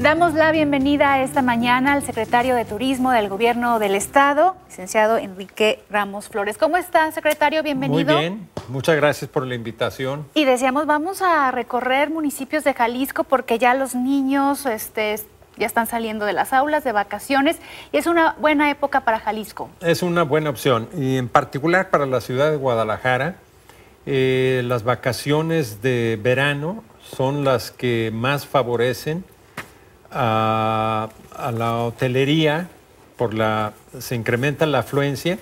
Damos la bienvenida esta mañana al secretario de Turismo del Gobierno del Estado, licenciado Enrique Ramos Flores. ¿Cómo está, secretario? Bienvenido. Muy bien, muchas gracias por la invitación. Y decíamos, vamos a recorrer municipios de Jalisco porque ya los niños este, ya están saliendo de las aulas, de vacaciones, y es una buena época para Jalisco. Es una buena opción, y en particular para la ciudad de Guadalajara. Eh, las vacaciones de verano son las que más favorecen a, la hotelería, por la, se incrementa la afluencia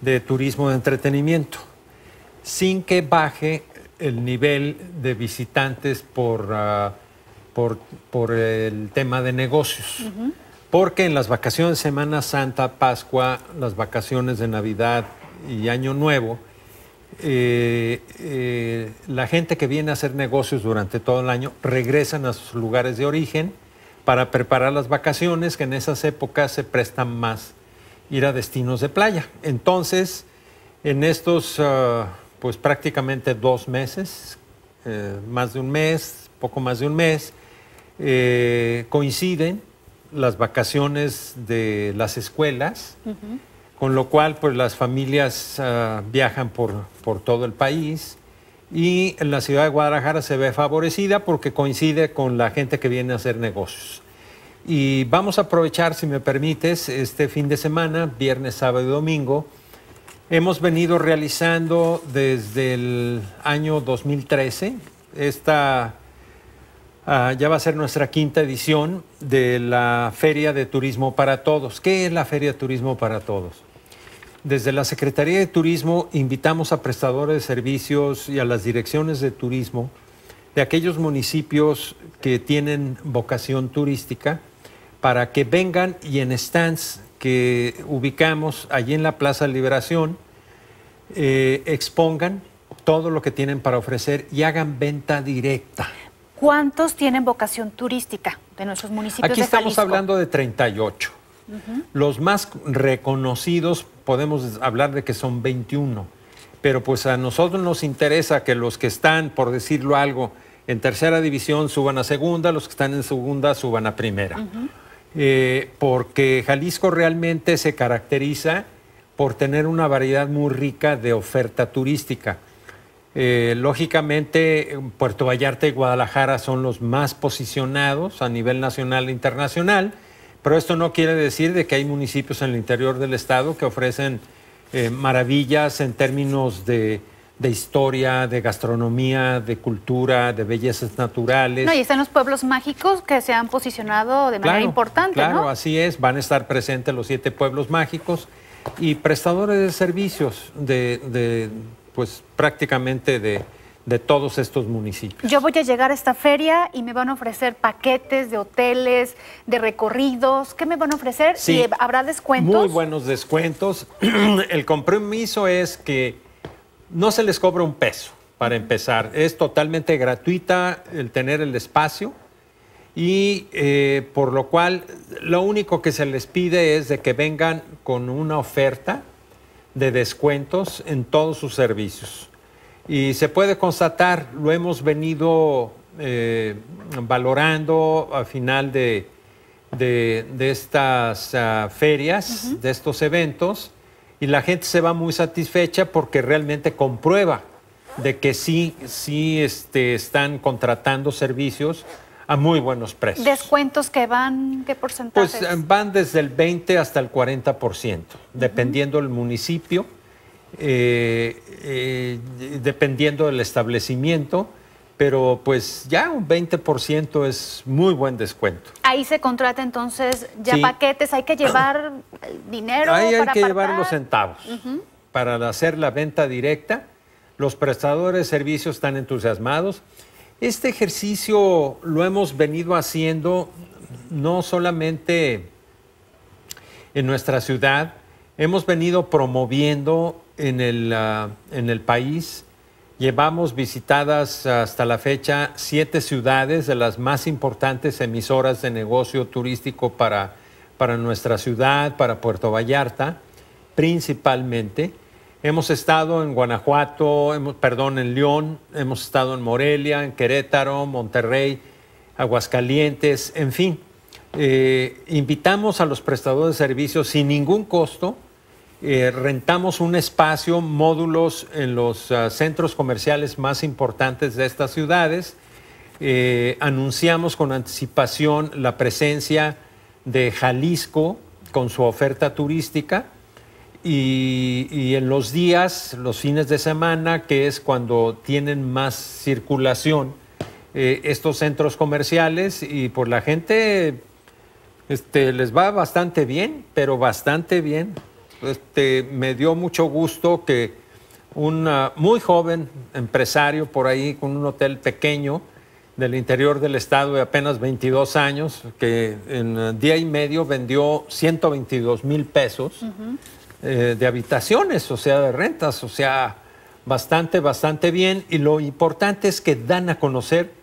de turismo de entretenimiento, sin que baje el nivel de visitantes por, ah, el tema de negocios. Porque en las vacaciones Semana Santa, Pascua, las vacaciones de Navidad y Año Nuevo, eh, eh, la gente que viene a hacer negocios durante todo el año regresan a sus lugares de origen para preparar las vacaciones, que en esas épocas se prestan más ir a destinos de playa. Entonces, en estos, ah, pues prácticamente dos meses, eh, más de un mes, poco más de un mes, eh, coinciden las vacaciones de las escuelas, con lo cual pues las familias ah, viajan por, por todo el país y la ciudad de Guadalajara se ve favorecida porque coincide con la gente que viene a hacer negocios. Y vamos a aprovechar, si me permites, este fin de semana, viernes, sábado y domingo. Hemos venido realizando desde el año 2013 esta... Ah, ya va a ser nuestra quinta edición de la Feria de Turismo para Todos. ¿Qué es la Feria de Turismo para Todos? Desde la Secretaría de Turismo invitamos a prestadores de servicios y a las direcciones de turismo de aquellos municipios que tienen vocación turística para que vengan y en stands que ubicamos allí en la Plaza Liberación eh, expongan todo lo que tienen para ofrecer y hagan venta directa. ¿Cuántos tienen vocación turística de nuestros municipios? Aquí estamos hablando de 38. Los más reconocidos podemos hablar de que son 21, pero pues a nosotros nos interesa que los que están, por decirlo algo, en tercera división suban a segunda, los que están en segunda suban a primera. Eh, porque Jalisco realmente se caracteriza por tener una variedad muy rica de oferta turística. Eh, lógicamente, Puerto Vallarta y Guadalajara son los más posicionados a nivel nacional e internacional. Pero esto no quiere decir de que hay municipios en el interior del estado que ofrecen eh, maravillas en términos de, historia, de gastronomía, de cultura, de bellezas naturales. No, y están los pueblos mágicos que se han posicionado de manera importante. Claro, así es, van a estar presentes los siete pueblos mágicos y prestadores de servicios de, de pues prácticamente de, de todos estos municipios. Yo voy a llegar a esta feria y me van a ofrecer paquetes de hoteles, de recorridos. ¿Qué me van a ofrecer? Sí, eh, ¿Habrá descuentos? Muy buenos descuentos. El compromiso es que no se les cobra un peso para empezar. Es totalmente gratuita el tener el espacio y eh, por lo cual lo único que se les pide es de que vengan con una oferta de descuentos en todos sus servicios. Y se puede constatar, lo hemos venido eh, valorando al final de, estas ah, ferias, de estos eventos, y la gente se va muy satisfecha porque realmente comprueba de que sí, sí este, están contratando servicios a muy buenos precios. ¿Descuentos que van, qué porcentaje? Pues eh, van desde el 20 hasta el 40%, dependiendo del municipio eh, eh, dependiendo del establecimiento, pero pues ya un 20% es muy buen descuento. Ahí se contrata entonces ya paquetes, hay que llevar dinero. Ahí hay que llevar los centavos para hacer la venta directa. Los prestadores de servicios están entusiasmados. Este ejercicio lo hemos venido haciendo no solamente en nuestra ciudad, hemos venido promoviendo Ah, en el, país. Llevamos visitadas hasta la fecha siete ciudades de las más importantes emisoras de negocio turístico para, nuestra ciudad, para Puerto Vallarta, principalmente. Hemos estado en Guanajuato, perdón, en León, hemos estado en Morelia, en Querétaro, Monterrey, Aguascalientes, en fin. Eh, invitamos a los prestadores de servicios sin ningún costo eh, rentamos un espacio, módulos en los ah, centros comerciales más importantes de estas ciudades. Eh, anunciamos con anticipación la presencia de Jalisco con su oferta turística y, en los días, los fines de semana, que es cuando tienen más circulación eh, estos centros comerciales y por la gente este, les va bastante bien, pero bastante bien este, me dio mucho gusto que un ah, muy joven empresario por ahí con un hotel pequeño del interior del estado de apenas 22 años, que en ah, día y medio vendió 122 mil pesos eh, de habitaciones, o sea, de rentas, o sea, bastante, bastante bien. Y lo importante es que dan a conocer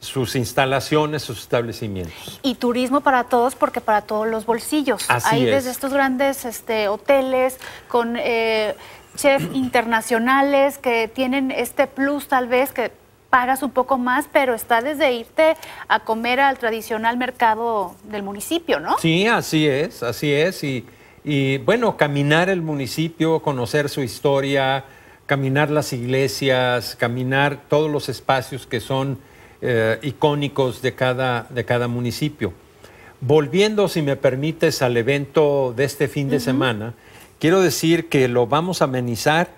sus instalaciones, sus establecimientos. Y turismo para todos, porque para todos los bolsillos. ahí Hay desde estos grandes este, hoteles con eh, chefs internacionales que tienen este plus tal vez que pagas un poco más, pero está desde irte a comer al tradicional mercado del municipio, ¿no? Sí, así es, así es. Y, y bueno, caminar el municipio, conocer su historia, caminar las iglesias, caminar todos los espacios que son eh, icónicos de cada, de cada municipio. Volviendo, si me permites, al evento de este fin de semana, quiero decir que lo vamos a amenizar,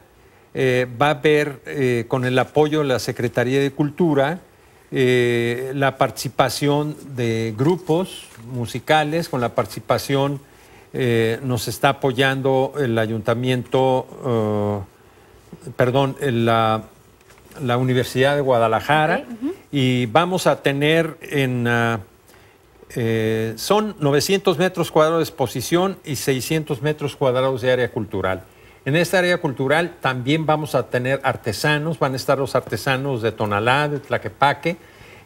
eh, va a haber eh, con el apoyo de la Secretaría de Cultura la participación de grupos musicales, con la participación nos está apoyando el ayuntamiento, perdón, la, la, Universidad de Guadalajara y vamos a tener en... Ah, eh, son 900 metros cuadrados de exposición y 600 metros cuadrados de área cultural. En esta área cultural también vamos a tener artesanos, van a estar los artesanos de Tonalá, de Tlaquepaque,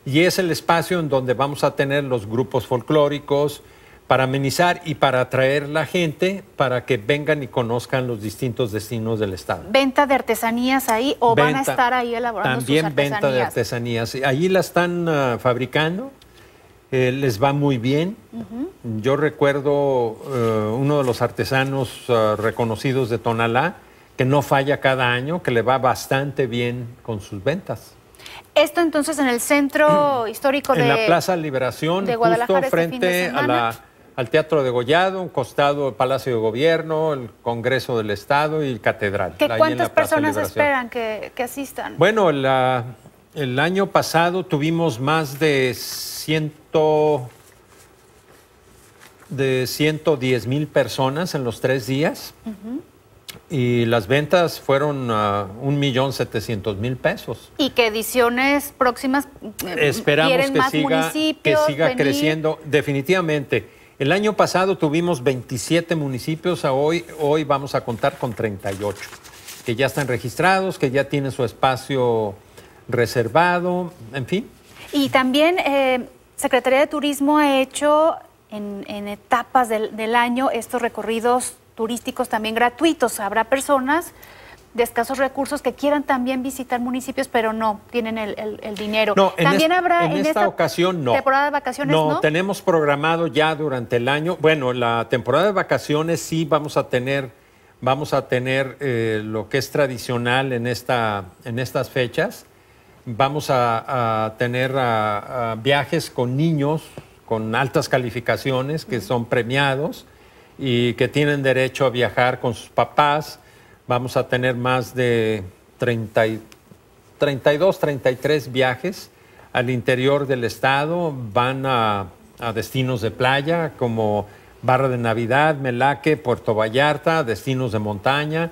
y es el espacio en donde vamos a tener los grupos folclóricos, para amenizar y para atraer la gente para que vengan y conozcan los distintos destinos del estado. ¿Venta de artesanías ahí o van a estar ahí elaborando También sus artesanías? venta de artesanías. Allí la están ah, fabricando, eh, les va muy bien. Yo recuerdo eh, uno de los artesanos ah, reconocidos de Tonalá, que no falla cada año, que le va bastante bien con sus ventas. Esto entonces en el centro histórico de... En la Plaza Liberación, Guadalajara justo este frente a la al Teatro de Gollado, un costado Palacio de Gobierno, el Congreso del Estado y el Catedral. ¿Qué ¿Cuántas personas esperan que, asistan? Bueno, el año pasado tuvimos más de, ciento, de 110 mil personas en los tres días. Y las ventas fueron a un millón setecientos mil pesos. Y qué ediciones próximas eh, esperamos que, siga, que siga creciendo definitivamente. El año pasado tuvimos 27 municipios, hoy, hoy vamos a contar con 38, que ya están registrados, que ya tienen su espacio reservado, en fin. Y también eh, Secretaría de Turismo ha hecho en, etapas del, del año estos recorridos turísticos también gratuitos. Habrá personas de escasos recursos que quieran también visitar municipios, pero no tienen el, dinero. también habrá en, esta, ocasión no. Temporada de vacaciones no, tenemos programado ya durante el año. Bueno, la temporada de vacaciones sí vamos a tener vamos a tener eh, lo que es tradicional en esta en estas fechas. Vamos a, tener viajes con niños con altas calificaciones que son premiados y que tienen derecho a viajar con sus papás Vamos a tener más de 32, 33 viajes al interior del estado. Van a, destinos de playa como Barra de Navidad, Melaque, Puerto Vallarta, destinos de montaña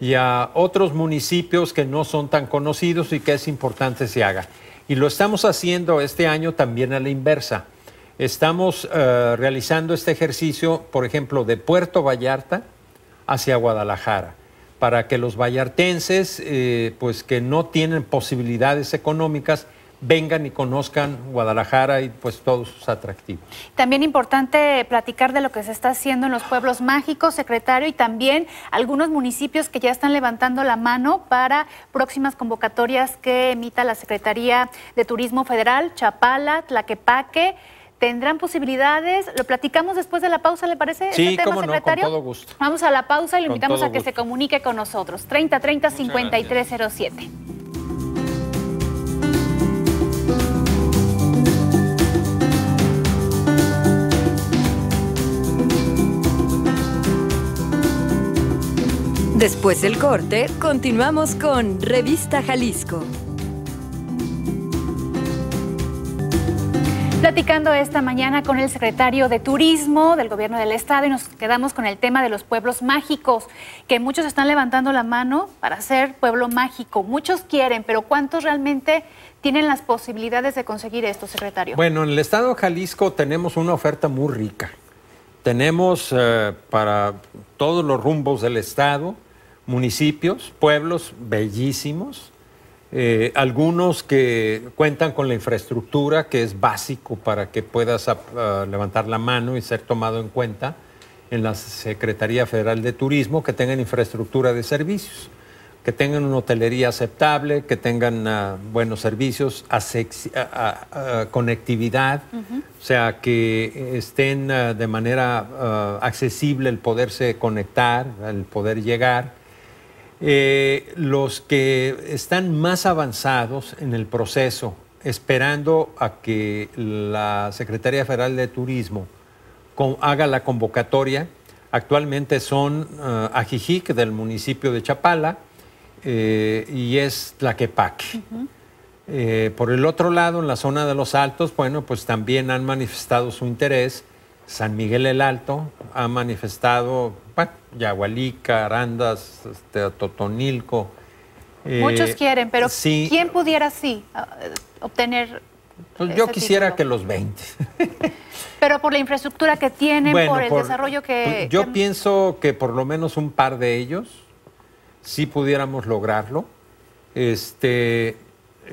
y a otros municipios que no son tan conocidos y que es importante se haga. Y lo estamos haciendo este año también a la inversa. Estamos eh, realizando este ejercicio, por ejemplo, de Puerto Vallarta hacia Guadalajara para que los vallartenses, eh, pues que no tienen posibilidades económicas, vengan y conozcan Guadalajara y pues todos sus atractivos. También importante platicar de lo que se está haciendo en los pueblos mágicos, secretario, y también algunos municipios que ya están levantando la mano para próximas convocatorias que emita la Secretaría de Turismo Federal, Chapala, Tlaquepaque. ¿Tendrán posibilidades? Lo platicamos después de la pausa, ¿le parece? Sí, ¿Este tema, secretario? con todo gusto. Vamos a la pausa y lo invitamos a que se comunique con nosotros. 3030-5307. Después del corte, continuamos con Revista Jalisco. Platicando esta mañana con el secretario de Turismo del Gobierno del Estado y nos quedamos con el tema de los pueblos mágicos, que muchos están levantando la mano para ser pueblo mágico. Muchos quieren, pero ¿cuántos realmente tienen las posibilidades de conseguir esto, secretario? Bueno, en el Estado de Jalisco tenemos una oferta muy rica. Tenemos eh, para todos los rumbos del Estado municipios, pueblos bellísimos, eh, algunos que cuentan con la infraestructura, que es básico para que puedas ah, levantar la mano y ser tomado en cuenta en la Secretaría Federal de Turismo, que tengan infraestructura de servicios, que tengan una hotelería aceptable, que tengan ah, buenos servicios, ah, conectividad, o sea, que estén de manera accesible el poderse conectar, el poder llegar eh, los que están más avanzados en el proceso, esperando a que la Secretaría Federal de Turismo haga la convocatoria, actualmente son eh, Ajijic del municipio de Chapala eh, y es la Quepac. por el otro lado, en la zona de los Altos, bueno, pues también han manifestado su interés. San Miguel el Alto ha manifestado, Yagualica, Arandas, este, Totonilco. Eh, Muchos quieren, pero ¿quién pudiera sí ah, obtener? Pues yo quisiera que los 20. pero por la infraestructura que tienen, por el desarrollo que... Pues yo pienso que por lo menos un par de ellos sí pudiéramos lograrlo. Este,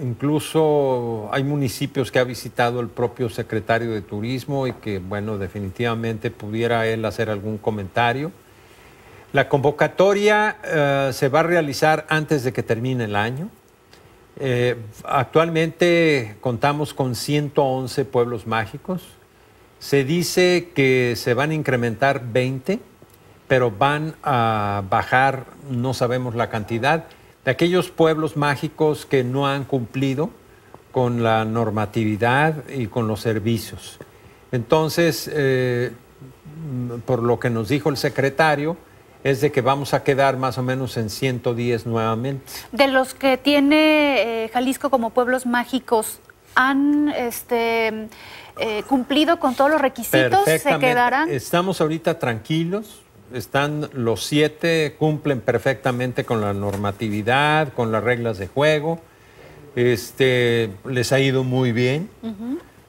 incluso hay municipios que ha visitado el propio secretario de Turismo y que, bueno, definitivamente pudiera él hacer algún comentario. La convocatoria eh, se va a realizar antes de que termine el año. Eh, actualmente contamos con 111 pueblos mágicos. Se dice que se van a incrementar 20, pero van a bajar, no sabemos la cantidad, de aquellos pueblos mágicos que no han cumplido con la normatividad y con los servicios. Entonces, eh, por lo que nos dijo el secretario, es de que vamos a quedar más o menos en 110 nuevamente. De los que tiene eh, Jalisco como pueblos mágicos, ¿han este, eh, cumplido con todos los requisitos? ¿Se quedarán? Estamos ahorita tranquilos. Están los siete, cumplen perfectamente con la normatividad, con las reglas de juego. Este, les ha ido muy bien.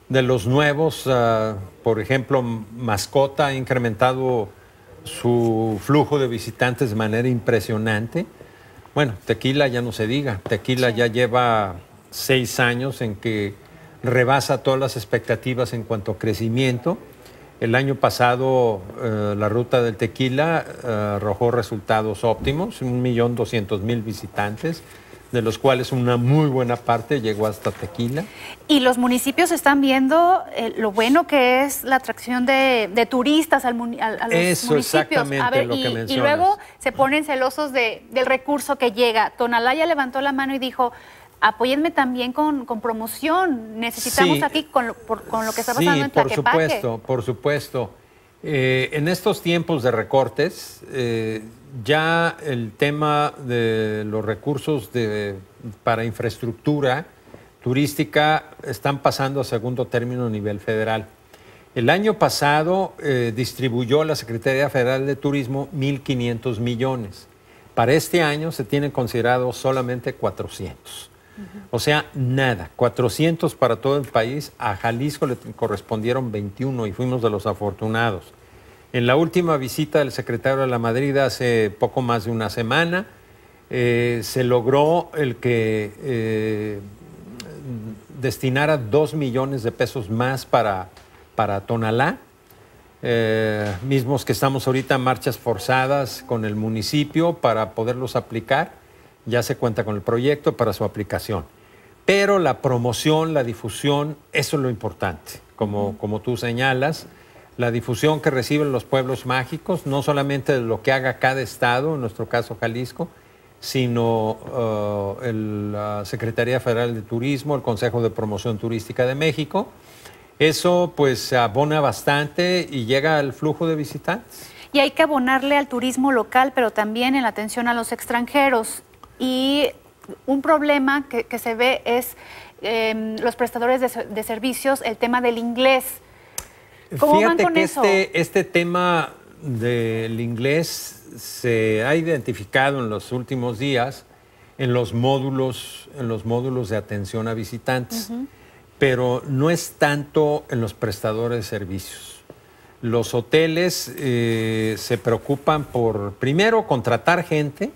De los nuevos, ah, por ejemplo, Mascota ha incrementado su flujo de visitantes de manera impresionante. Bueno, Tequila ya no se diga, Tequila ya lleva seis años en que rebasa todas las expectativas en cuanto a crecimiento. El año pasado eh, la ruta del tequila eh, arrojó resultados óptimos, 1.200.000 visitantes de los cuales una muy buena parte llegó hasta Tequila. Y los municipios están viendo eh, lo bueno que es la atracción de, turistas al, muni a los municipios. y, luego se ponen celosos de, del recurso que llega. Tonalaya levantó la mano y dijo apóyenme también con, promoción. Necesitamos aquí con lo, con lo que está pasando en Por supuesto, por supuesto. Eh, en estos tiempos de recortes, eh, ya el tema de los recursos para infraestructura turística están pasando a segundo término a nivel federal. El año pasado eh, distribuyó la Secretaría Federal de Turismo 1.500 millones. Para este año se tienen considerados solamente 400. O sea, nada. 400 para todo el país. A Jalisco le correspondieron 21 y fuimos de los afortunados. En la última visita del secretario de la Madrid hace poco más de una semana, eh, se logró el que eh, destinara 2 millones de pesos más para, Tonalá, eh, mismos que estamos ahorita en marchas forzadas con el municipio para poderlos aplicar ya se cuenta con el proyecto para su aplicación. Pero la promoción, la difusión, eso es lo importante, como, como tú señalas, la difusión que reciben los pueblos mágicos, no solamente de lo que haga cada estado, en nuestro caso Jalisco, sino uh, la Secretaría Federal de Turismo, el Consejo de Promoción Turística de México. Eso pues abona bastante y llega al flujo de visitantes. Y hay que abonarle al turismo local, pero también en la atención a los extranjeros y un problema que, se ve es em, los prestadores de, servicios, el tema del inglés. Fíjate que Este, este tema del inglés se ha identificado en los últimos días en los módulos, en los módulos de atención a visitantes, pero no es tanto en los prestadores de servicios. Los hoteles eh, se preocupan por, primero, contratar gente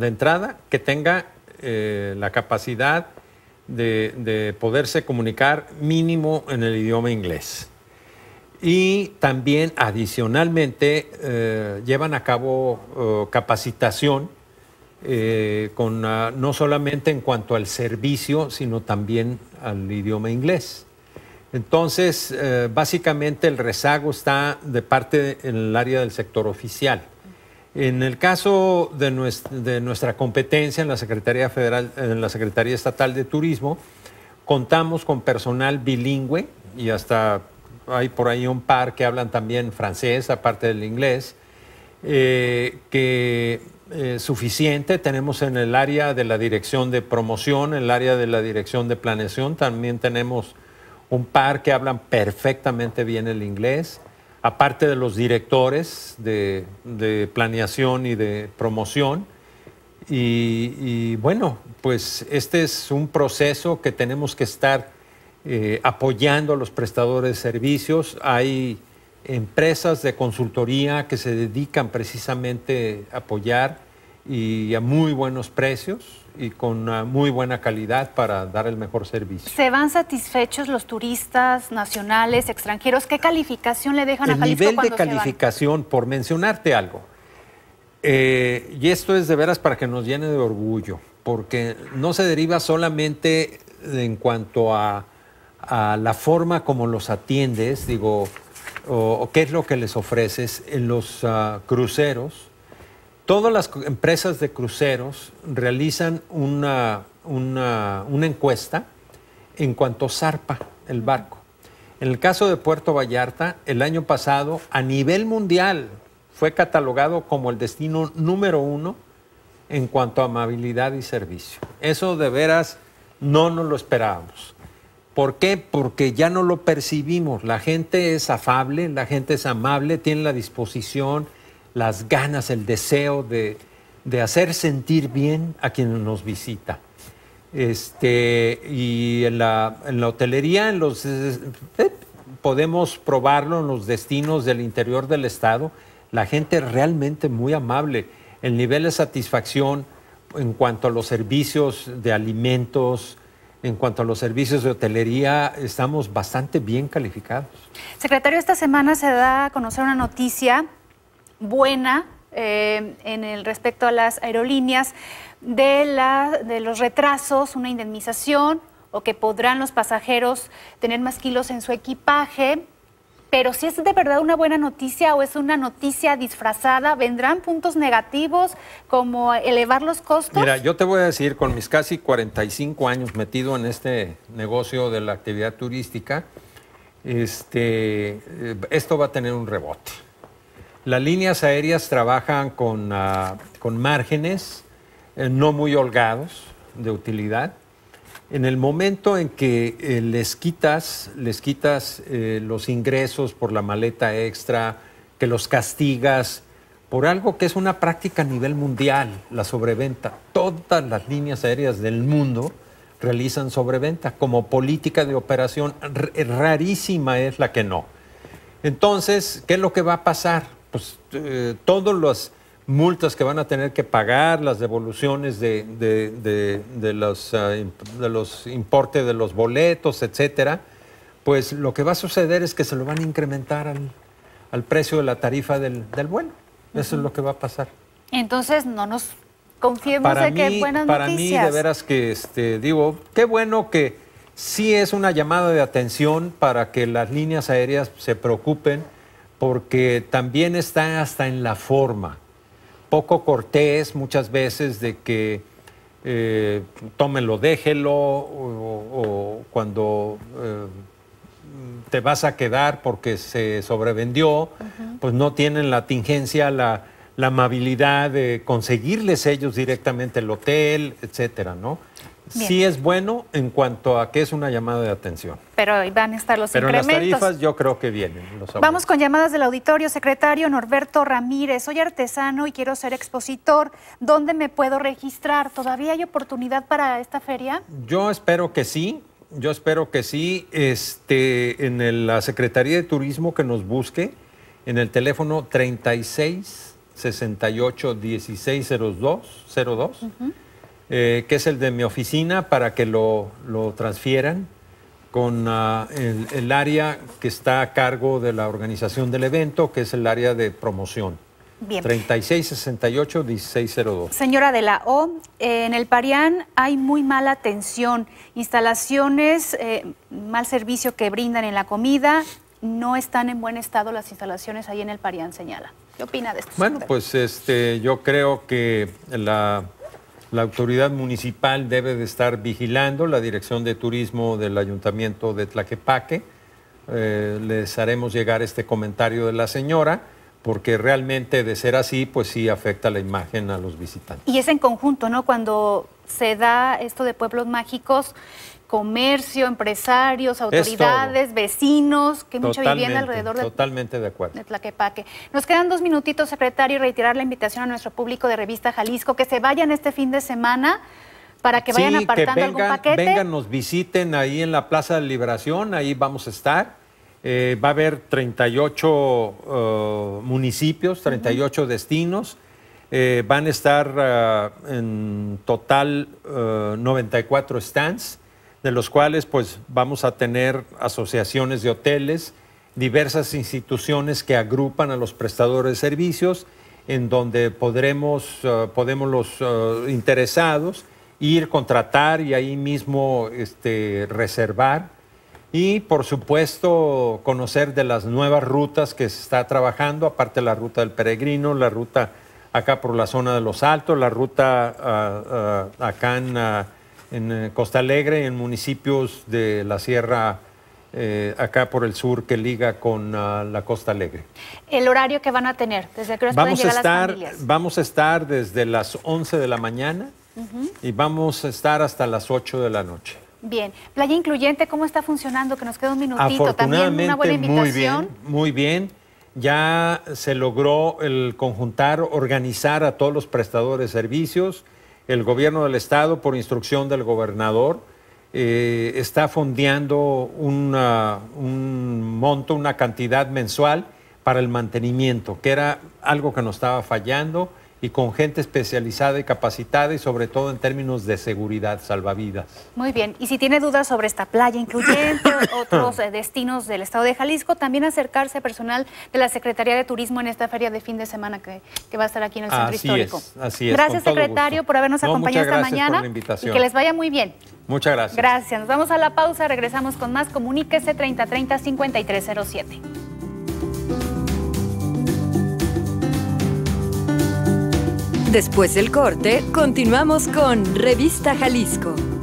de entrada, que tenga eh, la capacidad de, poderse comunicar mínimo en el idioma inglés. Y también adicionalmente eh, llevan a cabo capacitación eh, con, ah, no solamente en cuanto al servicio, sino también al idioma inglés. Entonces, básicamente el rezago está de parte en el área del sector oficial. En el caso de nuestra, competencia en la Secretaría Federal, en la Secretaría Estatal de Turismo, contamos con personal bilingüe y hasta hay por ahí un par que hablan también francés, aparte del inglés, eh, que eh, suficiente. Tenemos en el área de la dirección de promoción, en el área de la dirección de planeación, también tenemos un par que hablan perfectamente bien el inglés aparte de los directores de, planeación y de promoción. Y, bueno, pues este es un proceso que tenemos que estar eh, apoyando a los prestadores de servicios. Hay empresas de consultoría que se dedican precisamente a apoyar y a muy buenos precios y con muy buena calidad para dar el mejor servicio. ¿Se van satisfechos los turistas nacionales, extranjeros? ¿Qué calificación le dejan a Jalisco? El nivel de calificación, por mencionarte algo, eh, y esto es de veras para que nos llene de orgullo, porque no se deriva solamente en cuanto a, la forma como los atiendes, digo, o, qué es lo que les ofreces en los ah, cruceros Todas las empresas de cruceros realizan una, encuesta en cuanto zarpa el barco. En el caso de Puerto Vallarta, el año pasado, a nivel mundial, fue catalogado como el destino número uno en cuanto a amabilidad y servicio. Eso de veras no nos lo esperábamos. ¿Por qué? Porque ya no lo percibimos. La gente es afable, la gente es amable, tiene la disposición, las ganas, el deseo de, hacer sentir bien a quien nos visita. Este, y en la, hotelería, en los, eh, eh, podemos probarlo en los destinos del interior del estado. La gente es realmente muy amable. El nivel de satisfacción en cuanto a los servicios de alimentos, en cuanto a los servicios de hotelería, estamos bastante bien calificados. Secretario, esta semana se da a conocer una noticia buena eh, en el respecto a las aerolíneas de, la, de los retrasos, una indemnización o que podrán los pasajeros tener más kilos en su equipaje. Pero si es de verdad una buena noticia o es una noticia disfrazada, ¿vendrán puntos negativos como elevar los costos? Mira, yo te voy a decir, con mis casi 45 años metido en este negocio de la actividad turística, este, eh, esto va a tener un rebote. Las líneas aéreas trabajan con, ah, márgenes eh, no muy holgados de utilidad. En el momento en que eh, les quitas, les quitas eh, los ingresos por la maleta extra, que los castigas por algo que es una práctica a nivel mundial, la sobreventa. Todas las líneas aéreas del mundo realizan sobreventa. Como política de operación, rarísima es la que no. Entonces, ¿qué es lo que va a pasar? pues, eh, todas las multas que van a tener que pagar, las devoluciones de, de, los, de los ah, importes de los boletos, etcétera, pues lo que va a suceder es que se lo van a incrementar al, al precio de la tarifa del, del vuelo. Eso es lo que va a pasar. Entonces, no nos confiemos para de mí, que buenas noticias. Para mí, de veras que este, digo, qué bueno que sí es una llamada de atención para que las líneas aéreas se preocupen porque también está hasta en la forma. Poco cortés muchas veces de que eh, tómelo, déjelo, o, cuando eh, te vas a quedar porque se sobrevendió, pues no tienen la tingencia, la, la amabilidad de conseguirles ellos directamente el hotel, etcétera, ¿no? sí es bueno en cuanto a que es una llamada de atención. Pero ahí van a estar los incrementos. Pero las tarifas yo creo que vienen. Vamos con llamadas del auditorio. Secretario Norberto Ramírez, soy artesano y quiero ser expositor. ¿Dónde me puedo registrar? ¿Todavía hay oportunidad para esta feria? Yo espero que sí. Yo espero que sí. Este, en la Secretaría de Turismo que nos busque en el teléfono 36 68 16 02 eh, que es el de mi oficina, para que lo, transfieran con ah, el, área que está a cargo de la organización del evento, que es el área de promoción. Bien. 3668-1602. Señora de la O, en el Parián hay muy mala atención, instalaciones, eh, mal servicio que brindan en la comida, no están en buen estado las instalaciones ahí en el Parián, señala. ¿Qué opina de esto? Bueno, pues este, yo creo que la la autoridad municipal debe de estar vigilando, la Dirección de Turismo del Ayuntamiento de Tlaquepaque. Eh, les haremos llegar este comentario de la señora, porque realmente de ser así, pues sí afecta la imagen a los visitantes. Y es en conjunto, ¿no? Cuando se da esto de pueblos mágicos, comercio, empresarios, autoridades, vecinos, que hay mucha vivienda alrededor de Totalmente de acuerdo. De Tlaquepaque. Nos quedan dos minutitos, secretario, y reiterar la invitación a nuestro público de Revista Jalisco que se vayan este fin de semana para que vayan apartando algún paquete. Vengan, nos visiten ahí en la Plaza de Liberación, ahí vamos a estar. Eh, va a haber 38 uh, municipios, 38 destinos. Eh, van a estar uh, en total 94 uh, stands de los cuales pues vamos a tener asociaciones de hoteles, diversas instituciones que agrupan a los prestadores de servicios, en donde podremos, eh, podemos los eh, interesados ir, contratar y ahí mismo este, reservar. Y por supuesto conocer de las nuevas rutas que se está trabajando, aparte la ruta del peregrino, la ruta acá por la zona de los Altos, la ruta ah, ah, acá en ah, en eh, Costa Alegre, en municipios de la Sierra. Eh, acá por el sur que liga con ah, la Costa Alegre. ¿El horario que van a tener? ¿Desde vamos a estar, Vamos a estar desde las 11 de la mañana y vamos a estar hasta las 8 de la noche. Bien. Playa Incluyente, ¿cómo está funcionando? Que nos queda un minutito. También una buena invitación. Muy bien, muy bien. Ya se logró el conjuntar, organizar a todos los prestadores de servicios el gobierno del estado, por instrucción del gobernador, eh, está fondeando un monto, una cantidad mensual para el mantenimiento, que era algo que nos estaba fallando y con gente especializada y capacitada y sobre todo en términos de seguridad, salvavidas. Muy bien, y si tiene dudas sobre esta playa incluyendo otros eh, destinos del estado de Jalisco, también acercarse a personal de la Secretaría de Turismo en esta feria de fin de semana que, va a estar aquí en el Centro así Es, así es. Gracias, secretario, por habernos acompañado esta mañana y que les vaya muy bien. Muchas gracias. Gracias. Nos vamos a la pausa, regresamos con más. Comuníquese 3030 5307. Después del corte, continuamos con Revista Jalisco.